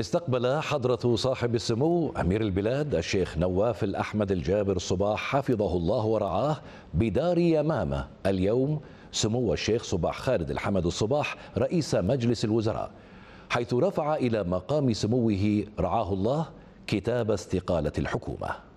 استقبل حضرة صاحب السمو أمير البلاد الشيخ نواف الأحمد الجابر صباح حفظه الله ورعاه بدار يمامة اليوم سمو الشيخ صباح خالد الحمد الصباح رئيس مجلس الوزراء حيث رفع إلى مقام سموه رعاه الله كتاب استقالة الحكومة